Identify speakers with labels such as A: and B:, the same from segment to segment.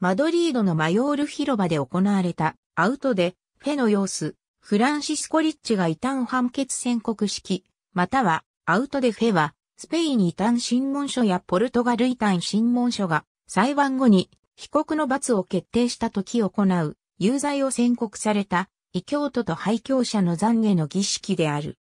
A: マドリードのマヨール広場で行われたアウトでフェの様子、フランシスコリッチが異端判決宣告式、またはアウトでフェはスペイン異端審問書やポルトガル異端審問書が裁判後に被告の罰を決定した時行う有罪を宣告された異教徒と廃教者の懺悔の儀式である。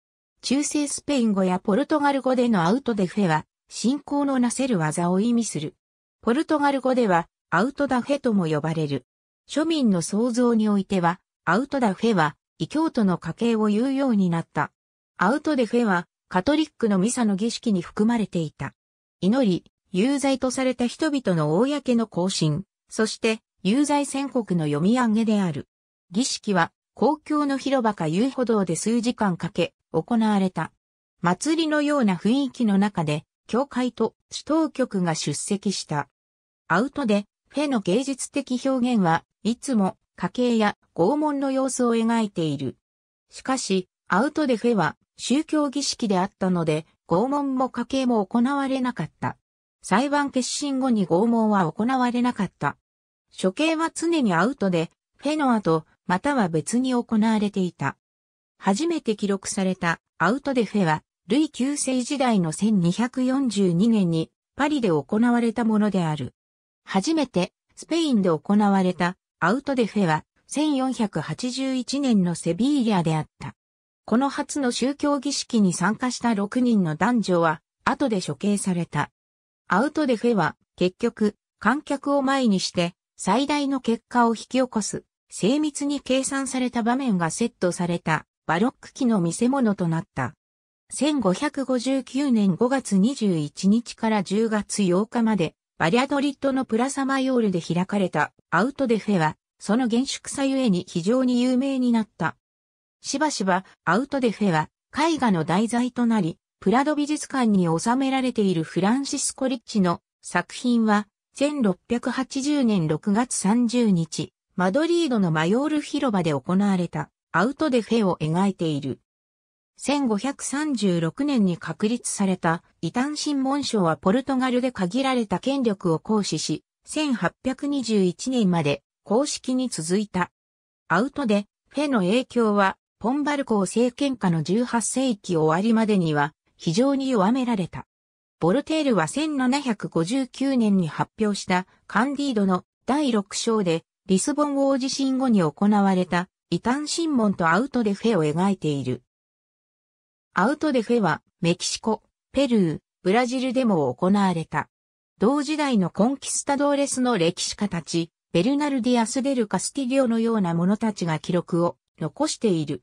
A: 中世スペイン語やポルトガル語でのアウトデフェは信仰のなせる技を意味する。ポルトガル語ではアウトダフェとも呼ばれる。庶民の想像においては、アウトダフェは、異教徒の家系を言うようになった。アウトデフェは、カトリックのミサの儀式に含まれていた。祈り、有罪とされた人々の公の行進、そして、有罪宣告の読み上げである。儀式は、公共の広場か遊歩道で数時間かけ、行われた。祭りのような雰囲気の中で、教会と首都局が出席した。アウトで、フェの芸術的表現はいつも家計や拷問の様子を描いている。しかし、アウトでフェは宗教儀式であったので、拷問も家計も行われなかった。裁判決審後に拷問は行われなかった。処刑は常にアウトで、フェの後、または別に行われていた。初めて記録されたアウトデフェは、ルイ旧世時代の1242年にパリで行われたものである。初めてスペインで行われたアウトデフェは1481年のセビーリアであった。この初の宗教儀式に参加した6人の男女は後で処刑された。アウトデフェは結局観客を前にして最大の結果を引き起こす精密に計算された場面がセットされたバロック期の見せ物となった。1559年5月21日から10月8日までバリアドリッドのプラサマヨールで開かれたアウトデフェは、その厳粛さゆえに非常に有名になった。しばしばアウトデフェは絵画の題材となり、プラド美術館に収められているフランシスコ・リッチの作品は、1680年6月30日、マドリードのマヨール広場で行われたアウトデフェを描いている。1536年に確立された異端審問書はポルトガルで限られた権力を行使し、1821年まで公式に続いた。アウトで、フェの影響は、ポンバルコー政権下の18世紀終わりまでには、非常に弱められた。ボルテールは1759年に発表したカンディードの第6章で、リスボン王地震後に行われた異端審問とアウトでフェを描いている。アウトデフェはメキシコ、ペルー、ブラジルでも行われた。同時代のコンキスタドーレスの歴史家たち、ベルナルディアス・デル・カスティリオのような者たちが記録を残している。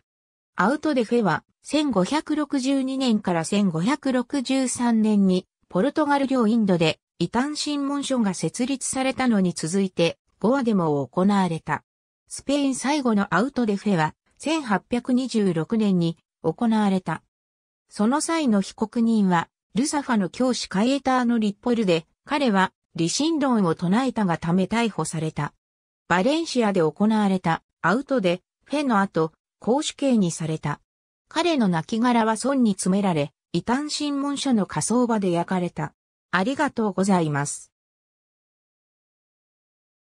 A: アウトデフェは1562年から1563年にポルトガル領インドで異端審問書が設立されたのに続いてゴアでも行われた。スペイン最後のアウトデフェは1826年に行われた。その際の被告人は、ルサファの教師カイエターのリッポルで、彼は、理心論を唱えたがため逮捕された。バレンシアで行われた、アウトで、フェの後、公主刑にされた。彼の亡骸は損に詰められ、異端審問書の火葬場で焼かれた。ありがとうございます。